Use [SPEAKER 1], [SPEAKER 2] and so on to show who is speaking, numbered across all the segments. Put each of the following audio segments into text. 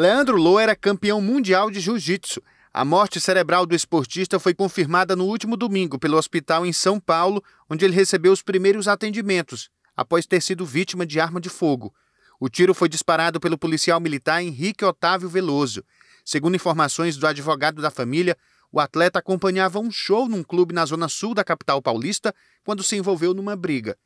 [SPEAKER 1] Leandro Lô era campeão mundial de jiu-jitsu. A morte cerebral do esportista foi confirmada no último domingo pelo hospital em São Paulo, onde ele recebeu os primeiros atendimentos, após ter sido vítima de arma de fogo. O tiro foi disparado pelo policial militar Henrique Otávio Veloso. Segundo informações do advogado da família, o atleta acompanhava um show num clube na zona sul da capital paulista quando se envolveu numa briga.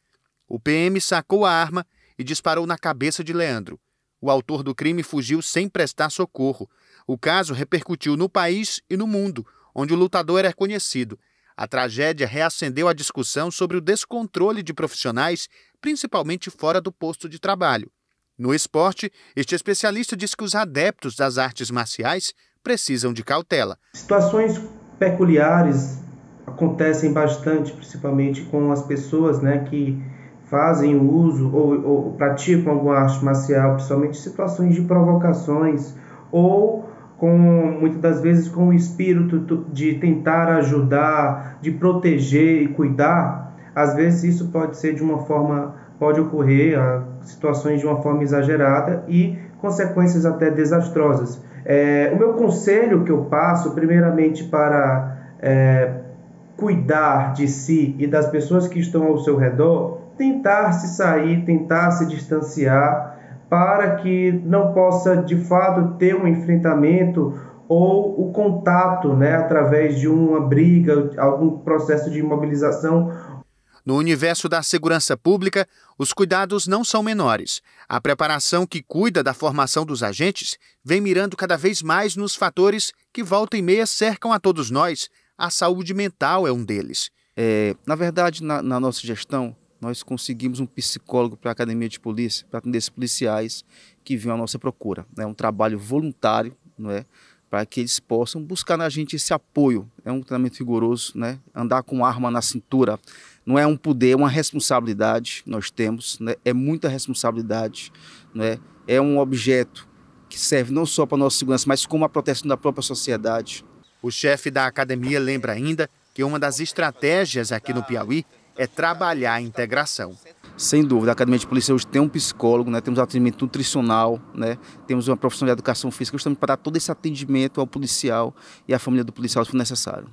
[SPEAKER 1] O PM sacou a arma e disparou na cabeça de Leandro. O autor do crime fugiu sem prestar socorro. O caso repercutiu no país e no mundo, onde o lutador era é conhecido. A tragédia reacendeu a discussão sobre o descontrole de profissionais, principalmente fora do posto de trabalho. No esporte, este especialista diz que os adeptos das artes marciais precisam de cautela.
[SPEAKER 2] Situações peculiares acontecem bastante, principalmente com as pessoas né, que fazem uso ou, ou praticam alguma arte marcial, principalmente em situações de provocações ou com muitas das vezes com o espírito de tentar ajudar, de proteger e cuidar, às vezes isso pode ser de uma forma pode ocorrer situações de uma forma exagerada e consequências até desastrosas. É, o meu conselho que eu passo, primeiramente para é, cuidar de si e das pessoas que estão ao seu redor, tentar se sair, tentar se distanciar, para que não possa de fato ter um enfrentamento ou o contato, né, através de uma briga, algum processo de imobilização. No universo da segurança
[SPEAKER 1] pública, os cuidados não são menores. A preparação que cuida da formação dos agentes vem mirando cada vez mais nos fatores que volta e meia cercam a todos nós.
[SPEAKER 3] A saúde mental é um deles. É, na verdade, na, na nossa gestão, nós conseguimos um psicólogo para a academia de polícia, para atender esses policiais que vinham à nossa procura. É um trabalho voluntário, não é? para que eles possam buscar na gente esse apoio. É um treinamento rigoroso, né? Andar com arma na cintura não é um poder, é uma responsabilidade que nós temos, né? É muita responsabilidade, não É, é um objeto que serve não só para a nossa segurança, mas como a proteção da própria sociedade. O chefe da academia
[SPEAKER 1] lembra ainda que uma das estratégias aqui no Piauí é trabalhar a integração.
[SPEAKER 3] Sem dúvida, a Academia de Polícia hoje tem um psicólogo, né? temos atendimento nutricional, né? temos uma profissão de educação física justamente para dar todo esse atendimento ao policial e à família do policial se for necessário.